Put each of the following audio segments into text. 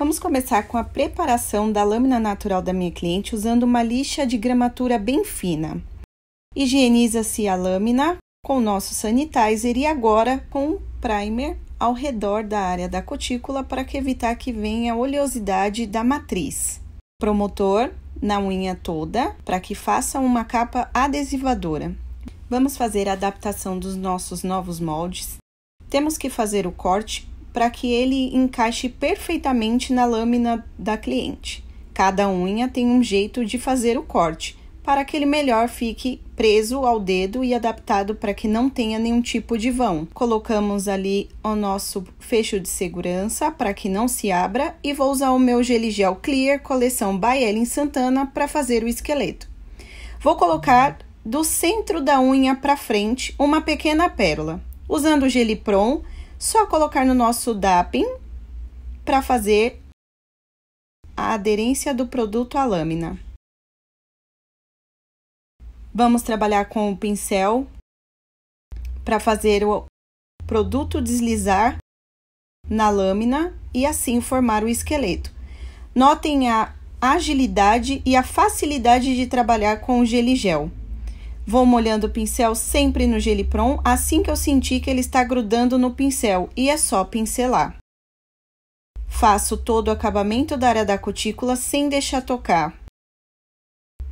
Vamos começar com a preparação da lâmina natural da minha cliente usando uma lixa de gramatura bem fina. Higieniza-se a lâmina com o nosso sanitizer e agora com um primer ao redor da área da cutícula para que evitar que venha a oleosidade da matriz. Promotor na unha toda para que faça uma capa adesivadora. Vamos fazer a adaptação dos nossos novos moldes. Temos que fazer o corte para que ele encaixe perfeitamente na lâmina da cliente. Cada unha tem um jeito de fazer o corte, para que ele melhor fique preso ao dedo e adaptado para que não tenha nenhum tipo de vão. Colocamos ali o nosso fecho de segurança para que não se abra e vou usar o meu gel gel clear coleção by Ellen Santana para fazer o esqueleto. Vou colocar do centro da unha para frente uma pequena pérola. Usando o gelipron, só colocar no nosso dapping para fazer a aderência do produto à lâmina. Vamos trabalhar com o pincel para fazer o produto deslizar na lâmina e assim formar o esqueleto. Notem a agilidade e a facilidade de trabalhar com o gel gel. Vou molhando o pincel sempre no gelipron assim que eu sentir que ele está grudando no pincel e é só pincelar. Faço todo o acabamento da área da cutícula sem deixar tocar.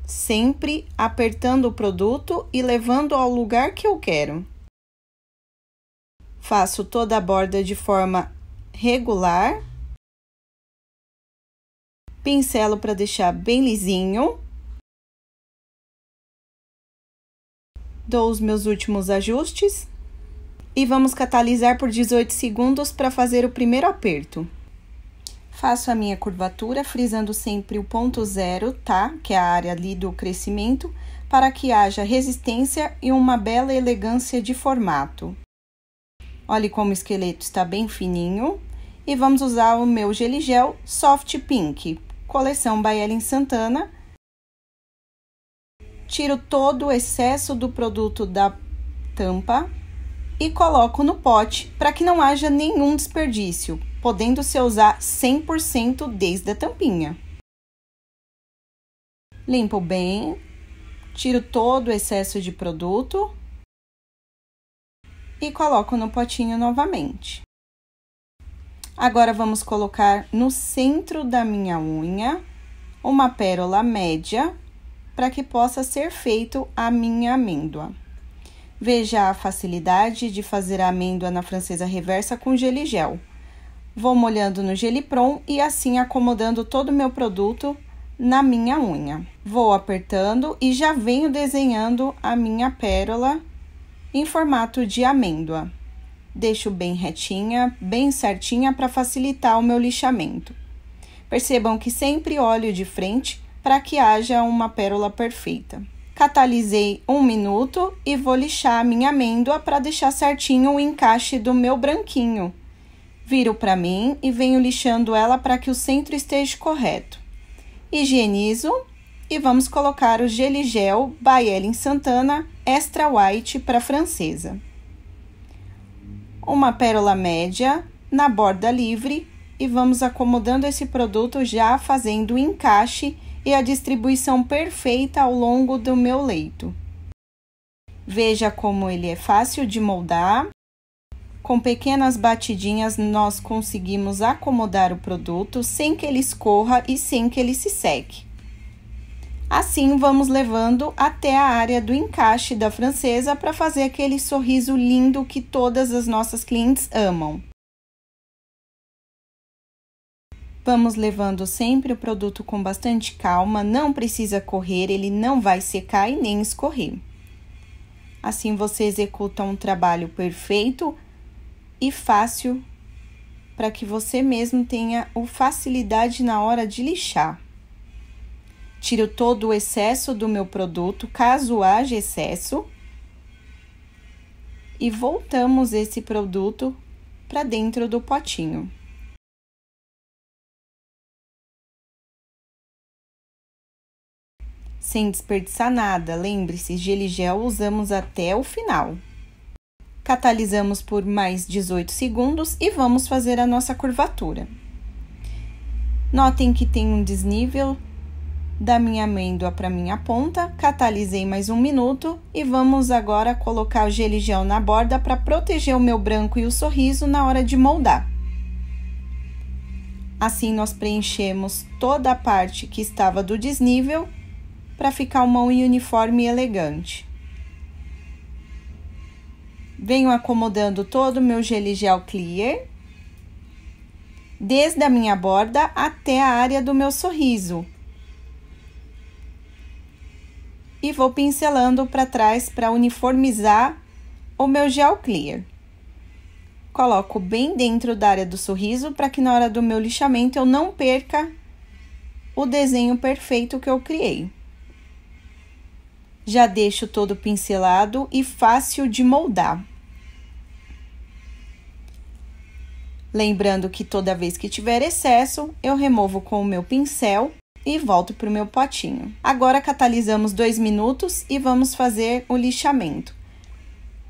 Sempre apertando o produto e levando ao lugar que eu quero. Faço toda a borda de forma regular. Pincelo para deixar bem lisinho. dou os meus últimos ajustes e vamos catalisar por 18 segundos para fazer o primeiro aperto. Faço a minha curvatura, frisando sempre o ponto zero, tá? Que é a área ali do crescimento, para que haja resistência e uma bela elegância de formato. Olhe como o esqueleto está bem fininho. E vamos usar o meu gel gel Soft Pink, coleção By Santana, tiro todo o excesso do produto da tampa e coloco no pote para que não haja nenhum desperdício, podendo se usar 100% desde a tampinha. Limpo bem, tiro todo o excesso de produto e coloco no potinho novamente. Agora vamos colocar no centro da minha unha uma pérola média para que possa ser feito a minha amêndoa. Veja a facilidade de fazer a amêndoa na francesa reversa com gel. Vou molhando no gelipron e assim acomodando todo o meu produto na minha unha. Vou apertando e já venho desenhando a minha pérola em formato de amêndoa. Deixo bem retinha, bem certinha para facilitar o meu lixamento. Percebam que sempre olho de frente para que haja uma pérola perfeita. Catalisei um minuto e vou lixar a minha amêndoa para deixar certinho o encaixe do meu branquinho. Viro para mim e venho lixando ela para que o centro esteja correto. Higienizo e vamos colocar o Geligel Baielin Santana Extra White para francesa. Uma pérola média na borda livre e vamos acomodando esse produto já fazendo o encaixe e a distribuição perfeita ao longo do meu leito. Veja como ele é fácil de moldar. Com pequenas batidinhas, nós conseguimos acomodar o produto sem que ele escorra e sem que ele se seque. Assim, vamos levando até a área do encaixe da francesa para fazer aquele sorriso lindo que todas as nossas clientes amam. Vamos levando sempre o produto com bastante calma, não precisa correr, ele não vai secar e nem escorrer. Assim você executa um trabalho perfeito e fácil para que você mesmo tenha facilidade na hora de lixar. Tiro todo o excesso do meu produto, caso haja excesso, e voltamos esse produto para dentro do potinho. sem desperdiçar nada. Lembre-se, gel usamos até o final. Catalisamos por mais 18 segundos e vamos fazer a nossa curvatura. Notem que tem um desnível da minha amêndoa para minha ponta, catalisei mais um minuto e vamos agora colocar o geligel gel na borda para proteger o meu branco e o sorriso na hora de moldar. Assim, nós preenchemos toda a parte que estava do desnível para ficar uma uniforme e elegante. Venho acomodando todo o meu gel gel clear, desde a minha borda até a área do meu sorriso. E vou pincelando para trás para uniformizar o meu gel clear. Coloco bem dentro da área do sorriso para que na hora do meu lixamento eu não perca o desenho perfeito que eu criei. Já deixo todo pincelado e fácil de moldar. Lembrando que toda vez que tiver excesso, eu removo com o meu pincel e volto para o meu potinho. Agora catalisamos dois minutos e vamos fazer o lixamento.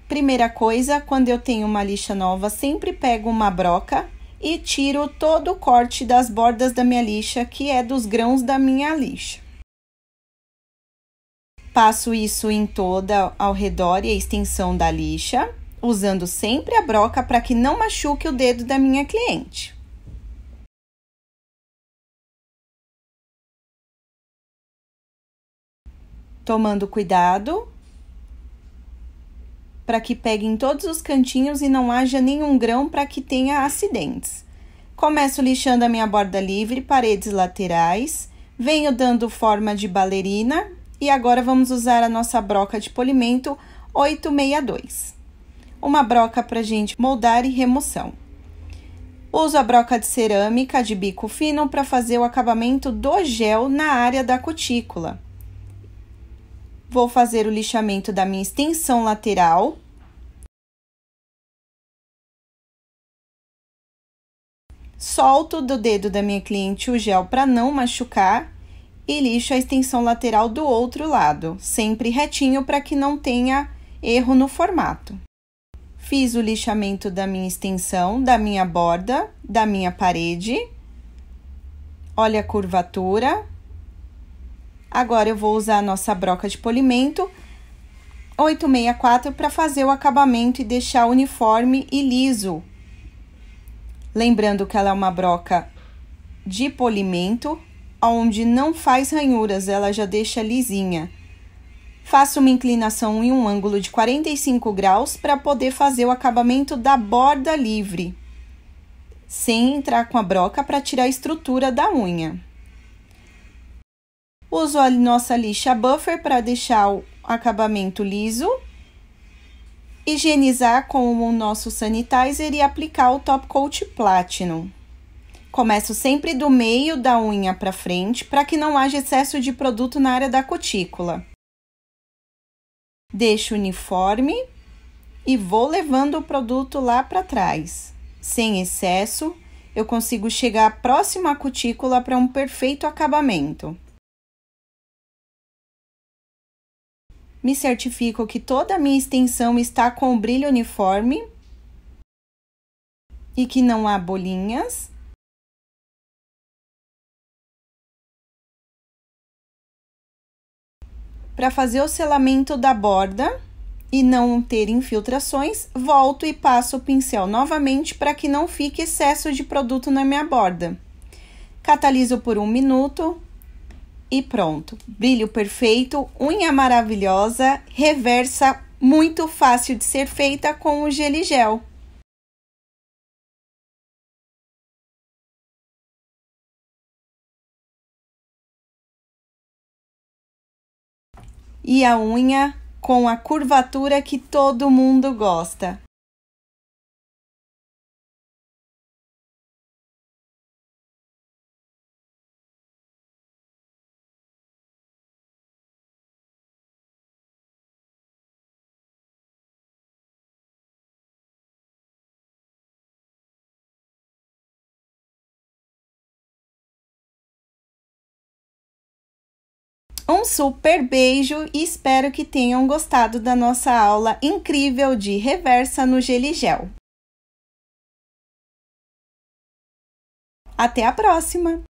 Primeira coisa, quando eu tenho uma lixa nova, sempre pego uma broca e tiro todo o corte das bordas da minha lixa, que é dos grãos da minha lixa. Passo isso em toda ao redor e a extensão da lixa, usando sempre a broca para que não machuque o dedo da minha cliente. Tomando cuidado para que pegue em todos os cantinhos e não haja nenhum grão para que tenha acidentes. Começo lixando a minha borda livre, paredes laterais, venho dando forma de bailarina e agora vamos usar a nossa broca de polimento 862. Uma broca para gente moldar e remoção. Uso a broca de cerâmica de bico fino para fazer o acabamento do gel na área da cutícula. Vou fazer o lixamento da minha extensão lateral. Solto do dedo da minha cliente o gel para não machucar e lixo a extensão lateral do outro lado, sempre retinho para que não tenha erro no formato. Fiz o lixamento da minha extensão, da minha borda, da minha parede. Olha a curvatura. Agora eu vou usar a nossa broca de polimento 864 para fazer o acabamento e deixar uniforme e liso. Lembrando que ela é uma broca de polimento, onde não faz ranhuras, ela já deixa lisinha. Faça uma inclinação em um ângulo de 45 graus para poder fazer o acabamento da borda livre, sem entrar com a broca para tirar a estrutura da unha. Uso a nossa lixa buffer para deixar o acabamento liso. Higienizar com o nosso sanitizer e aplicar o top coat platinum. Começo sempre do meio da unha para frente para que não haja excesso de produto na área da cutícula. Deixo uniforme e vou levando o produto lá para trás. Sem excesso, eu consigo chegar próximo à cutícula para um perfeito acabamento. Me certifico que toda a minha extensão está com o brilho uniforme e que não há bolinhas Para fazer o selamento da borda e não ter infiltrações, volto e passo o pincel novamente para que não fique excesso de produto na minha borda. Cataliso por um minuto e pronto. Brilho perfeito, unha maravilhosa, reversa muito fácil de ser feita com o gel e gel. e a unha com a curvatura que todo mundo gosta. Um super beijo e espero que tenham gostado da nossa aula incrível de reversa no Geligel. Até a próxima!